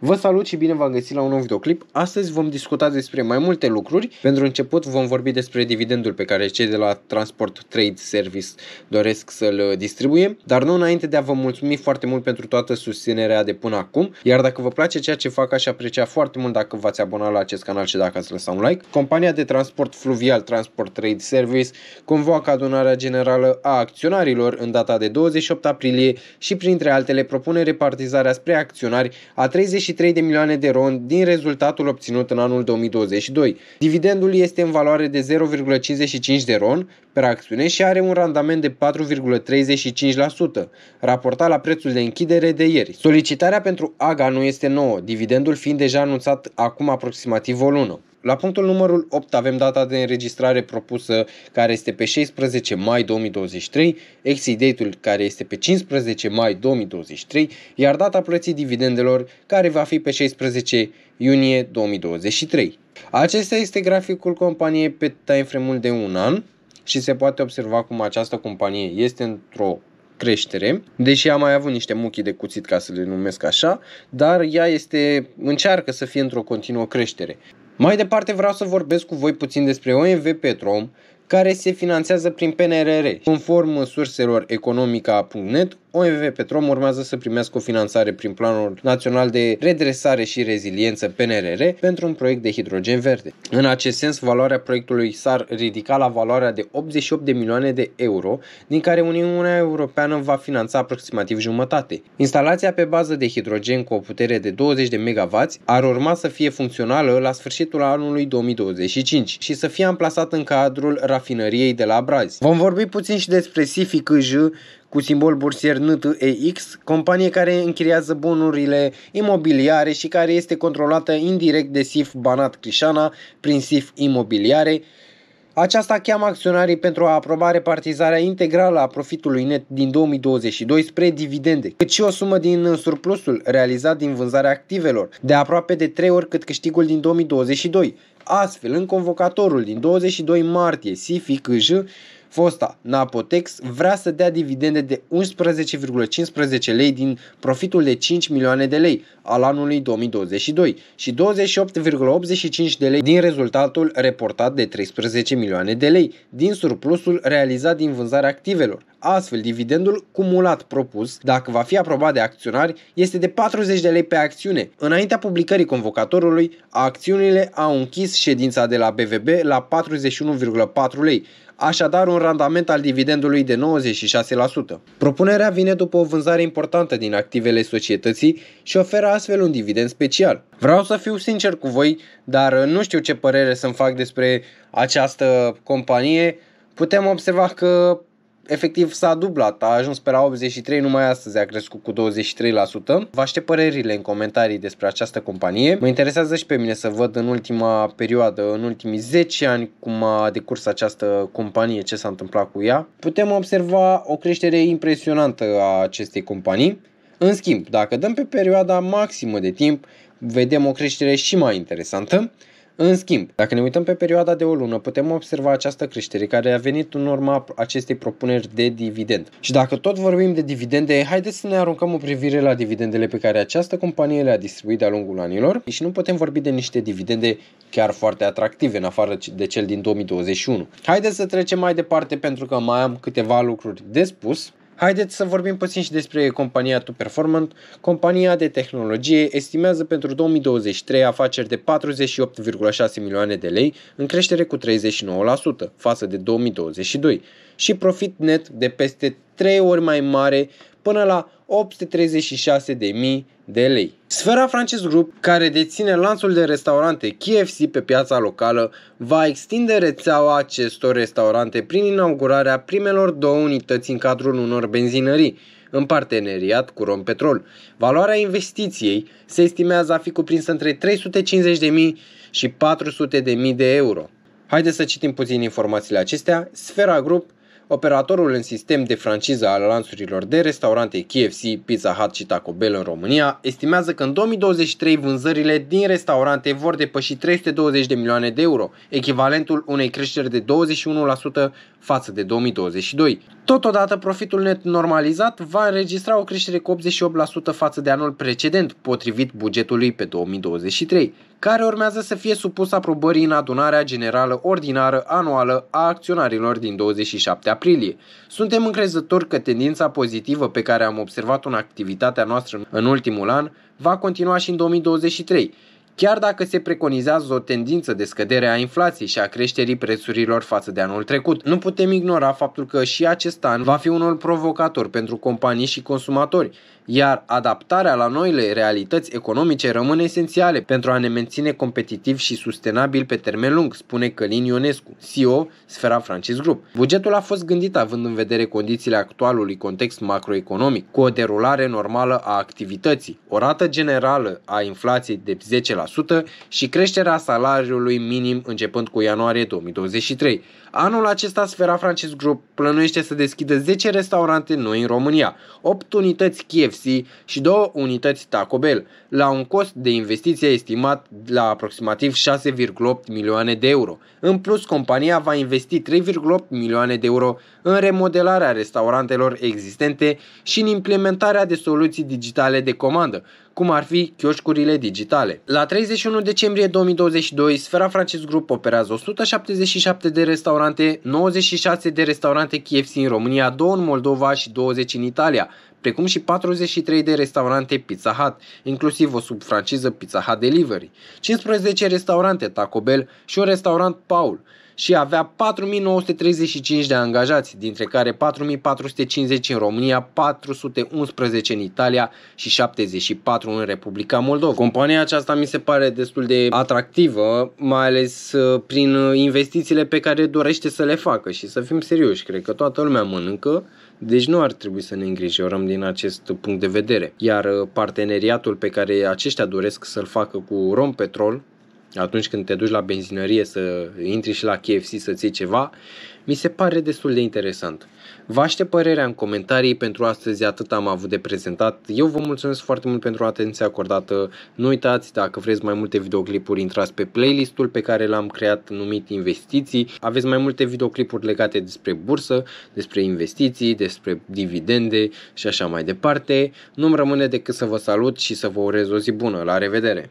Vă salut și bine v-am găsit la un nou videoclip. Astăzi vom discuta despre mai multe lucruri. Pentru început vom vorbi despre dividendul pe care cei de la Transport Trade Service doresc să-l distribuie, dar nu înainte de a vă mulțumi foarte mult pentru toată susținerea de până acum. Iar dacă vă place ceea ce fac, aș aprecia foarte mult dacă v-ați abonat la acest canal și dacă ați lăsat un like. Compania de transport fluvial Transport Trade Service convoacă adunarea generală a acționarilor în data de 28 aprilie și printre altele propune repartizarea spre acționari a 30 33 de milioane de ron din rezultatul obținut în anul 2022. Dividendul este în valoare de 0,55 de ron per acțiune și are un randament de 4,35%, raportat la prețul de închidere de ieri. Solicitarea pentru AGA nu este nouă, dividendul fiind deja anunțat acum aproximativ o lună. La punctul numărul 8 avem data de înregistrare propusă care este pe 16 mai 2023, exit date-ul care este pe 15 mai 2023, iar data plății dividendelor care va fi pe 16 iunie 2023. Acesta este graficul companiei pe timeframe-ul de un an și se poate observa cum această companie este într-o creștere, deși a mai avut niște muchii de cuțit ca să le numesc așa, dar ea este, încearcă să fie într-o continuă creștere. Mai departe vreau să vorbesc cu voi puțin despre OMV Petrom, care se finanțează prin PNRR, conform surselor economica.net OMV Petrom urmează să primească o finanțare prin Planul Național de Redresare și Reziliență PNRR pentru un proiect de hidrogen verde. În acest sens, valoarea proiectului s-ar ridica la valoarea de 88 de milioane de euro, din care Uniunea Europeană va finanța aproximativ jumătate. Instalația pe bază de hidrogen cu o putere de 20 de MW ar urma să fie funcțională la sfârșitul anului 2025 și să fie amplasată în cadrul rafinăriei de la Brazi. Vom vorbi puțin și despre Sifi CJ, cu simbol bursier NTEX, companie care închiriază bunurile imobiliare și care este controlată indirect de SIF Banat Crișana prin SIF Imobiliare. Aceasta cheamă acționarii pentru a aproba repartizarea integrală a profitului net din 2022 spre dividende, cât și o sumă din surplusul realizat din vânzarea activelor, de aproape de 3 ori cât câștigul din 2022. Astfel, în convocatorul din 22 martie, SIFICJ, Fosta Napotex vrea să dea dividende de 11,15 lei din profitul de 5 milioane de lei al anului 2022 și 28,85 de lei din rezultatul reportat de 13 milioane de lei din surplusul realizat din vânzarea activelor. Astfel, dividendul cumulat propus, dacă va fi aprobat de acționari, este de 40 de lei pe acțiune. Înaintea publicării convocatorului, acțiunile au închis ședința de la BVB la 41,4 lei așadar un randament al dividendului de 96%. Propunerea vine după o vânzare importantă din activele societății și oferă astfel un dividend special. Vreau să fiu sincer cu voi, dar nu știu ce părere să-mi fac despre această companie. Putem observa că efectiv s-a dublat, a ajuns pe la 83%, numai astăzi a crescut cu 23%. Vă aștept părerile în comentarii despre această companie. Mă interesează și pe mine să văd în ultima perioadă, în ultimii 10 ani, cum a decurs această companie, ce s-a întâmplat cu ea. Putem observa o creștere impresionantă a acestei companii. În schimb, dacă dăm pe perioada maximă de timp, vedem o creștere și mai interesantă. În schimb, dacă ne uităm pe perioada de o lună, putem observa această creștere care a venit în urma acestei propuneri de dividend. Și dacă tot vorbim de dividende, haideți să ne aruncăm o privire la dividendele pe care această companie le-a distribuit de-a lungul anilor și nu putem vorbi de niște dividende chiar foarte atractive, în afară de cel din 2021. Haideți să trecem mai departe pentru că mai am câteva lucruri de spus Haideți să vorbim puțin și despre compania Tu Performant. Compania de tehnologie estimează pentru 2023 afaceri de 48,6 milioane de lei, în creștere cu 39% față de 2022 și profit net de peste 3 ori mai mare până la 836.000 de lei. Sfera Francis Group, care deține lanțul de restaurante KFC pe piața locală, va extinde rețeaua acestor restaurante prin inaugurarea primelor două unități în cadrul unor benzinării, în parteneriat cu Rompetrol. Valoarea investiției se estimează a fi cuprinsă între 350.000 și 400.000 de euro. Haideți să citim puțin informațiile acestea. Sfera Group operatorul în sistem de franciză al lanțurilor de restaurante KFC, Pizza Hut și Taco Bell în România, estimează că în 2023 vânzările din restaurante vor depăși 320 de milioane de euro, echivalentul unei creșteri de 21% față de 2022. Totodată, profitul net normalizat va înregistra o creștere cu 88% față de anul precedent, potrivit bugetului pe 2023 care urmează să fie supus aprobării în adunarea generală ordinară anuală a acționarilor din 27 aprilie. Suntem încrezători că tendința pozitivă pe care am observat-o în activitatea noastră în ultimul an va continua și în 2023 Chiar dacă se preconizează o tendință de scădere a inflației și a creșterii prețurilor față de anul trecut, nu putem ignora faptul că și acest an va fi unul provocator pentru companii și consumatori, iar adaptarea la noile realități economice rămâne esențiale pentru a ne menține competitiv și sustenabil pe termen lung, spune Călin Ionescu, CEO Sfera Francis Group. Bugetul a fost gândit având în vedere condițiile actualului context macroeconomic, cu o derulare normală a activității, o rată generală a inflației de 10%, și creșterea salariului minim începând cu ianuarie 2023. Anul acesta, Sfera Francis Group plănuiește să deschidă 10 restaurante noi în România, 8 unități KFC și 2 unități Taco Bell, la un cost de investiție estimat la aproximativ 6,8 milioane de euro. În plus, compania va investi 3,8 milioane de euro în remodelarea restaurantelor existente și în implementarea de soluții digitale de comandă, cum ar fi chioșcurile digitale. La 31 decembrie 2022, Sfera Francis Group operează 177 de restaurante, 96 de restaurante KFC în România, 2 în Moldova și 20 în Italia precum și 43 de restaurante Pizza Hut, inclusiv o subfranciză Pizza Hut Delivery, 15 restaurante Taco Bell și un restaurant Paul și avea 4.935 de angajați, dintre care 4.450 în România, 411 în Italia și 74 în Republica Moldova. Compania aceasta mi se pare destul de atractivă, mai ales uh, prin uh, investițiile pe care dorește să le facă și să fim serioși, cred că toată lumea mănâncă deci nu ar trebui să ne îngrijorăm din acest punct de vedere. Iar uh, parteneriatul pe care aceștia doresc să-l facă cu Rompetrol, atunci când te duci la benzinărie să intri și la KFC să-ți iei ceva, mi se pare destul de interesant. Vă aștept părerea în comentarii, pentru astăzi atât am avut de prezentat. Eu vă mulțumesc foarte mult pentru atenția acordată. Nu uitați, dacă vreți mai multe videoclipuri, intrați pe playlistul pe care l-am creat numit Investiții. Aveți mai multe videoclipuri legate despre bursă, despre investiții, despre dividende și așa mai departe. Nu-mi rămâne decât să vă salut și să vă urez o zi bună. La revedere!